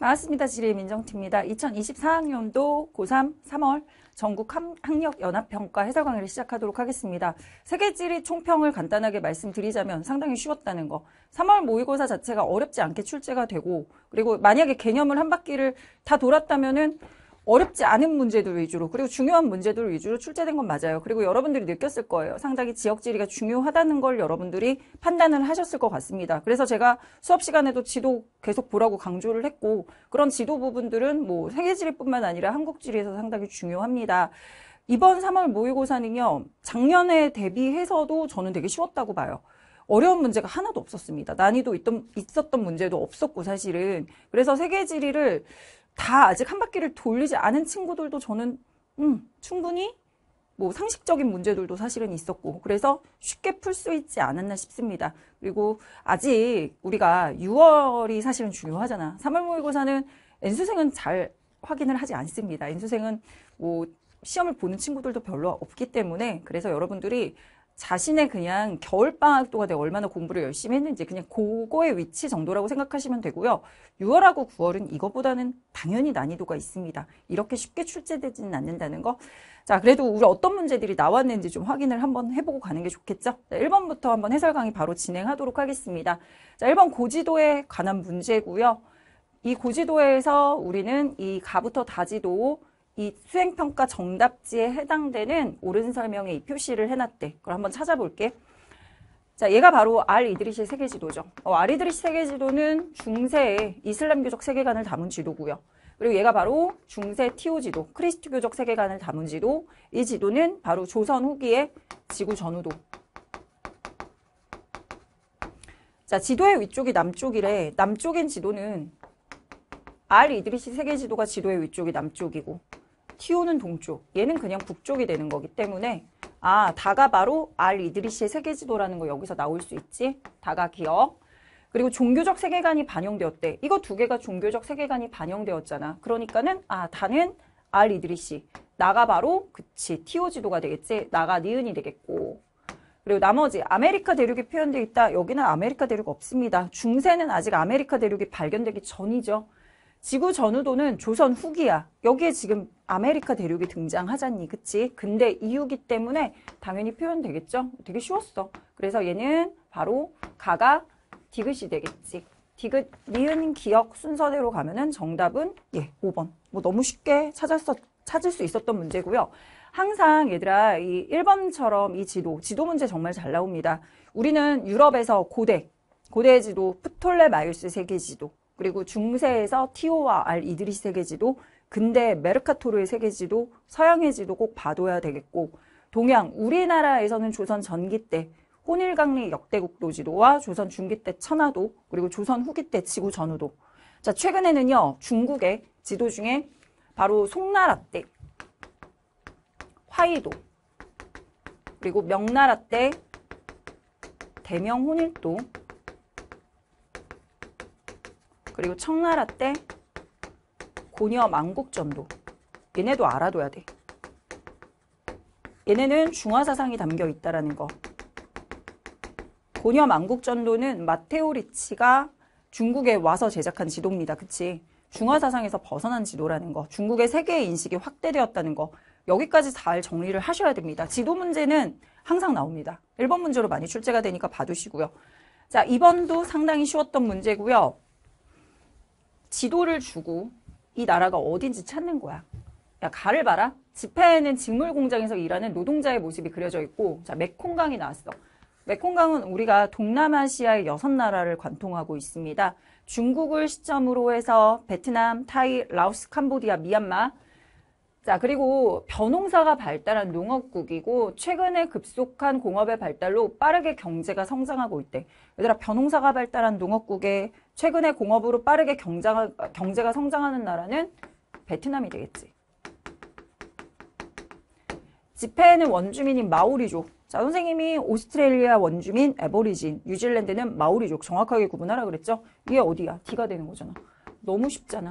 반갑습니다 지리 민정팀입니다. 2024학년도 고3 3월 전국 학력연합평가 해설 강의를 시작하도록 하겠습니다. 세계지리 총평을 간단하게 말씀드리자면 상당히 쉬웠다는 거. 3월 모의고사 자체가 어렵지 않게 출제가 되고 그리고 만약에 개념을 한 바퀴를 다 돌았다면은 어렵지 않은 문제들 위주로 그리고 중요한 문제들 위주로 출제된 건 맞아요. 그리고 여러분들이 느꼈을 거예요. 상당히 지역 지리가 중요하다는 걸 여러분들이 판단을 하셨을 것 같습니다. 그래서 제가 수업 시간에도 지도 계속 보라고 강조를 했고 그런 지도 부분들은 뭐 세계 지리뿐만 아니라 한국 지리에서 상당히 중요합니다. 이번 3월 모의고사는요. 작년에 대비해서도 저는 되게 쉬웠다고 봐요. 어려운 문제가 하나도 없었습니다. 난이도 있던, 있었던 문제도 없었고 사실은 그래서 세계 지리를 다 아직 한 바퀴를 돌리지 않은 친구들도 저는 음, 충분히 뭐 상식적인 문제들도 사실은 있었고 그래서 쉽게 풀 수 있지 않았나 싶습니다. 그리고 아직 우리가 6월이 사실은 중요하잖아. 3월 모의고사는 N수생은 잘 확인을 하지 않습니다. N수생은 뭐 시험을 보는 친구들도 별로 없기 때문에 그래서 여러분들이 자신의 그냥 겨울방학 동안에 얼마나 공부를 열심히 했는지 그냥 그거의 위치 정도라고 생각하시면 되고요. 6월하고 9월은 이것보다는 당연히 난이도가 있습니다. 이렇게 쉽게 출제되지는 않는다는 거. 자, 그래도 우리 어떤 문제들이 나왔는지 좀 확인을 한번 해보고 가는 게 좋겠죠? 자, 1번부터 한번 해설 강의 바로 진행하도록 하겠습니다. 자, 1번 고지도에 관한 문제고요. 이 고지도에서 우리는 이 가부터 다지도 이 수행평가 정답지에 해당되는 옳은 설명에 이 표시를 해놨대. 그럼 한번 찾아볼게. 자, 얘가 바로 알 이드리시 세계지도죠. 어, 알 이드리시 세계지도는 중세의 이슬람교적 세계관을 담은 지도고요. 그리고 얘가 바로 중세 티오 지도, 크리스트교적 세계관을 담은 지도. 이 지도는 바로 조선 후기의 지구 전후도. 자, 지도의 위쪽이 남쪽이래. 남쪽인 지도는 알 이드리시 세계지도가 지도의 위쪽이 남쪽이고 티오는 동쪽, 얘는 그냥 북쪽이 되는 거기 때문에 아, 다가 바로 알 이드리시의 세계지도라는 거 여기서 나올 수 있지. 다가 기억. 그리고 종교적 세계관이 반영되었대. 이거 두 개가 종교적 세계관이 반영되었잖아. 그러니까는 아, 다는 알 이드리시. 나가 바로 그치 티오 지도가 되겠지. 나가 니은이 되겠고. 그리고 나머지 아메리카 대륙이 표현되어 있다. 여기는 아메리카 대륙 없습니다. 중세는 아직 아메리카 대륙이 발견되기 전이죠. 지구 전후도는 조선 후기야. 여기에 지금 아메리카 대륙이 등장하잖니. 그치? 근데 이유기 때문에 당연히 표현되겠죠? 되게 쉬웠어. 그래서 얘는 바로 가가 디귿이 되겠지. 디귿, 니은, 기억 순서대로 가면은 정답은 예, 5번. 뭐 너무 쉽게 찾았었, 찾을 수 있었던 문제고요. 항상 얘들아 이 1번처럼 이 지도, 지도 문제 정말 잘 나옵니다. 우리는 유럽에서 고대, 고대 지도, 프톨레마이우스 세계 지도, 그리고 중세에서 티오와 알이드리 세계지도, 근대 메르카토르의 세계지도, 서양의 지도 꼭 봐둬야 되겠고, 동양, 우리나라에서는 조선 전기 때 혼일강리 역대국도 지도와 조선 중기 때 천하도, 그리고 조선 후기 때 지구 전후도. 자, 최근에는요, 중국의 지도 중에 바로 송나라 때, 화이도, 그리고 명나라 때 대명혼일도, 그리고 청나라 때 고녀 망국전도 얘네도 알아둬야 돼. 얘네는 중화 사상이 담겨 있다라는 거. 고녀 망국전도는 마테오 리치가 중국에 와서 제작한 지도입니다. 그치? 중화 사상에서 벗어난 지도라는 거. 중국의 세계 의 인식이 확대되었다는 거. 여기까지 잘 정리를 하셔야 됩니다. 지도 문제는 항상 나옵니다. 1번 문제로 많이 출제가 되니까 봐두시고요. 자, 2번도 상당히 쉬웠던 문제고요. 지도를 주고 이 나라가 어딘지 찾는 거야. 야, 가를 봐라. 지폐에는 직물 공장에서 일하는 노동자의 모습이 그려져 있고, 자, 메콩강이 나왔어. 메콩강은 우리가 동남아시아의 여섯 나라를 관통하고 있습니다. 중국을 시점으로 해서 베트남, 타이, 라오스, 캄보디아, 미얀마, 자, 그리고 벼농사가 발달한 농업국이고 최근에 급속한 공업의 발달로 빠르게 경제가 성장하고 있대. 얘들아, 벼농사가 발달한 농업국에 최근에 공업으로 빠르게 경제가, 경제가 성장하는 나라는 베트남이 되겠지. 집회에는 원주민인 마오리족. 자, 선생님이 오스트레일리아 원주민, 에버리진, 뉴질랜드는 마오리족 정확하게 구분하라 그랬죠? 이게 어디야? D가 되는 거잖아. 너무 쉽잖아.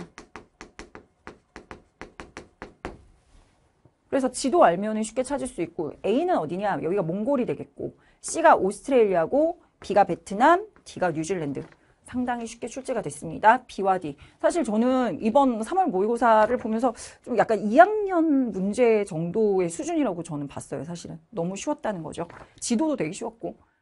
그래서 지도 알면은 쉽게 찾을 수 있고 A는 어디냐? 여기가 몽골이 되겠고 C가 오스트레일리아고 B가 베트남, D가 뉴질랜드. 상당히 쉽게 출제가 됐습니다. B와 D. 사실 저는 이번 3월 모의고사를 보면서 좀 약간 2학년 문제 정도의 수준이라고 저는 봤어요, 사실은. 너무 쉬웠다는 거죠. 지도도 되게 쉬웠고.